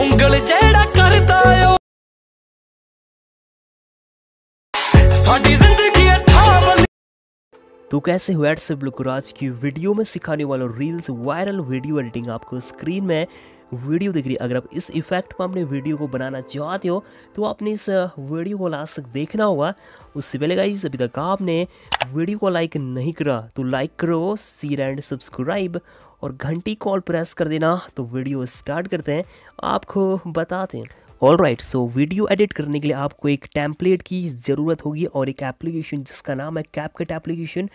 उंगल जेड़ा करता है तो कैसे व्हाट्सएप लुकुराज की वीडियो में सिखाने वाला रील्स वायरल वीडियो एडिटिंग आपको स्क्रीन में वीडियो देख रही अगर आप इस इफेक्ट पर अपने वीडियो को बनाना चाहते हो तो आपने इस वीडियो को लास्ट तक देखना होगा उससे पहले गाइज अभी तक आपने वीडियो को लाइक नहीं करा तो लाइक करो सीर एंड सब्सक्राइब और घंटी कॉल प्रेस कर देना तो वीडियो स्टार्ट करते हैं आपको बताते हैं all right so video edit करने के लिए आपको एक टैंपलेट की ज़रूरत होगी और एक एप्लीकेशन जिसका नाम है कैपकट एप्लीकेशन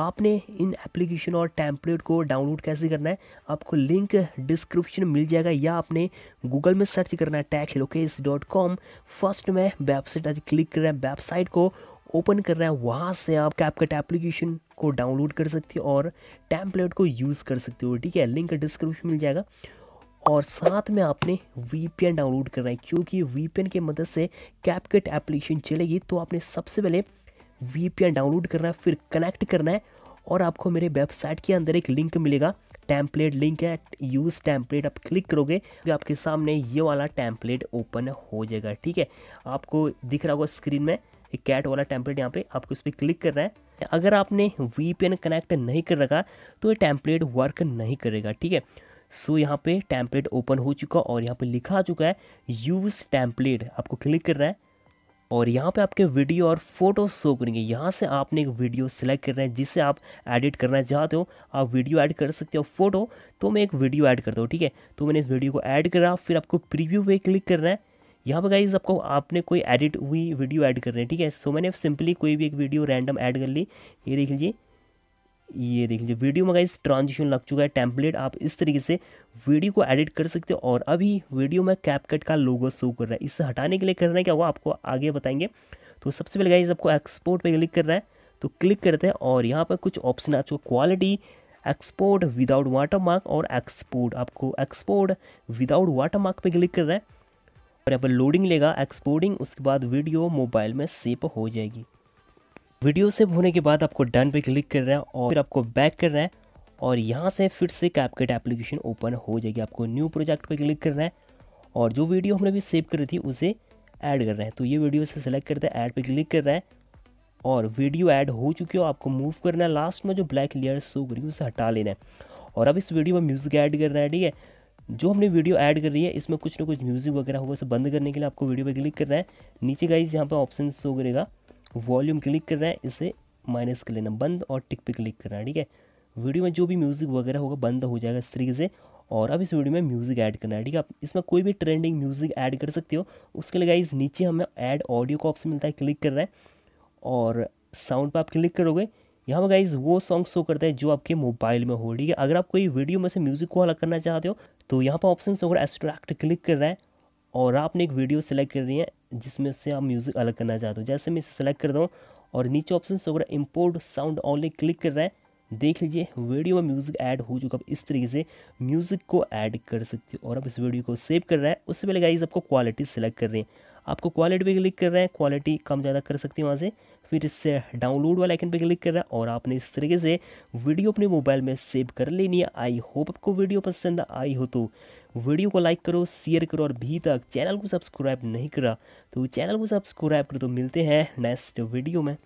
आपने इन एप्लीकेशन और टैम्पलेट को डाउनलोड कैसे करना है आपको लिंक डिस्क्रिप्शन मिल जाएगा या आपने गूगल में सर्च करना है tax locus dot com first में वेबसाइट आज क्लिक कर रहे हैं वेबसाइट को ओपन कर रहे हैं वहाँ से आप कैपकट एप्लीकेशन को डाउनलोड कर सकते हो और टैम्पलेट को यूज़ कर सकते हो ठीक है लिंक डिस्क्रिप्शन मिल जाएगा और साथ में आपने वीपीएन डाउनलोड करना है क्योंकि वीपीएन के मदद से कैपकट एप्लीकेशन चलेगी तो आपने सबसे पहले वी डाउनलोड करना है फिर कनेक्ट करना है और आपको मेरे वेबसाइट के अंदर एक लिंक मिलेगा टैंपलेट लिंक है यूज़ टैंपलेट आप क्लिक करोगे तो आपके सामने ये वाला टैंपलेट ओपन हो जाएगा ठीक है आपको दिख रहा होगा स्क्रीन में एक कैट वाला टैम्पलेट यहाँ पे आपको इस पर क्लिक करना है अगर आपने वी कनेक्ट नहीं कर रखा तो ये टैंपलेट वर्क नहीं करेगा ठीक है सो so, यहाँ पे टैम्पलेट ओपन हो चुका और यहाँ पे लिखा आ चुका है यूज़ टैंपलेट आपको क्लिक करना है और यहाँ पे आपके वीडियो और फोटो शो करेंगे यहाँ से आपने एक वीडियो सेलेक्ट करना है जिसे आप एडिट करना चाहते हो आप वीडियो ऐड कर सकते हो फोटो तो मैं एक वीडियो ऐड करता हूँ ठीक है तो मैंने इस वीडियो को ऐड करा फिर आपको प्रीव्यू पे क्लिक करना है यहाँ पर गाइज आपको आपने कोई एडिट हुई वीडियो ऐड करनी है ठीक है सो मैंने सिंपली कोई भी एक वीडियो रैंडम ऐड कर ली ये देख लीजिए ये देख लीजिए वीडियो में गाइस ट्रांजिशन लग चुका है टेम्पलेट आप इस तरीके से वीडियो को एडिट कर सकते हो और अभी वीडियो में कैपकट का लोगो शो कर रहा है इसे हटाने के लिए करना है क्या वो आपको आगे बताएंगे तो सबसे पहले गाइस आपको एक्सपोर्ट पे क्लिक करना है तो क्लिक करते हैं और यहाँ पर कुछ ऑप्शन आ चुका quality export without watermark और एक्सपोर्ट आपको एक्सपोर्ट विदाउट वाटर मार्क पर क्लिक रहा है और यहाँ पर लोडिंग लेगा एक्सपोर्टिंग उसके बाद वीडियो मोबाइल में सेप हो जाएगी वीडियो सेव होने के बाद आपको डन पे क्लिक कर रहे हैं और फिर आपको बैक कर रहे हैं और यहाँ से फिर से कैपकेट एप्लीकेशन ओपन हो जाएगी आपको न्यू प्रोजेक्ट पर क्लिक कर रहे हैं और जो वीडियो हमने भी सेव करी थी उसे ऐड कर रहे हैं तो ये वीडियो से सेलेक्ट करते हैं ऐड पे क्लिक कर रहे हैं और वीडियो ऐड हो चुकी हो आपको मूव करना है लास्ट में जो ब्लैक लेयर शो करी उसे हटा लेना है और अब इस वीडियो में म्यूज़िक ऐड रहे हैं ठीक है जो हमने वीडियो ऐड कर रही है इसमें कुछ ना कुछ म्यूज़िक वगैरह होगा उसे बंद करने के लिए आपको वीडियो पर क्लिक करना है नीचे का यहाँ पर ऑप्शन शो करेगा वॉल्यूम क्लिक कर रहा है इसे माइनस कर लेना बंद और टिक पे क्लिक करना है ठीक है वीडियो में जो भी म्यूज़िक वगैरह होगा बंद हो जाएगा इस तरीके से और अब इस वीडियो में म्यूज़िक ऐड करना है ठीक है आप इसमें कोई भी ट्रेंडिंग म्यूज़िक ऐड कर सकते हो उसके लिए गाइज़ नीचे हमें ऐड ऑडियो का ऑप्शन मिलता है क्लिक कर रहा है और साउंड पर आप क्लिक करोगे यहाँ पर गाइज वो सॉन्ग शो करता है जो आपके मोबाइल में हो ठीक है अगर आप कोई वीडियो में से म्यूज़िक को अलग करना चाहते हो तो यहाँ पर ऑप्शन होकर हो एस्ट्रैक्ट क्लिक कर रहा है और आपने एक वीडियो सेलेक्ट कर रही है जिसमें से आप म्यूज़िक अलग करना चाहते हो जैसे मैं इसे सेलेक्ट करता हूँ और नीचे ऑप्शन से रहा इम्पोर्ट साउंड ऑनली क्लिक कर रहा है देख लीजिए वीडियो में म्यूज़िक ऐड हो चुका है इस तरीके से म्यूज़िक को ऐड कर सकते हो और आप इस वीडियो को सेव कर रहा है उससे पहले गाइज आपको क्वालिटी सेलेक्ट कर रहे हैं आपको क्वालिटी पे क्लिक कर रहे हैं क्वालिटी कम ज़्यादा कर सकते हैं वहाँ से फिर इससे डाउनलोड वाले आइकन पे क्लिक कर रहा है और आपने इस तरीके से वीडियो अपने मोबाइल में सेव कर लेनी है आई होप आपको वीडियो पसंद आई हो तो वीडियो को लाइक करो शेयर करो और भी तक चैनल को सब्सक्राइब नहीं करा तो चैनल को सब्सक्राइब करो तो मिलते हैं नेक्स्ट वीडियो में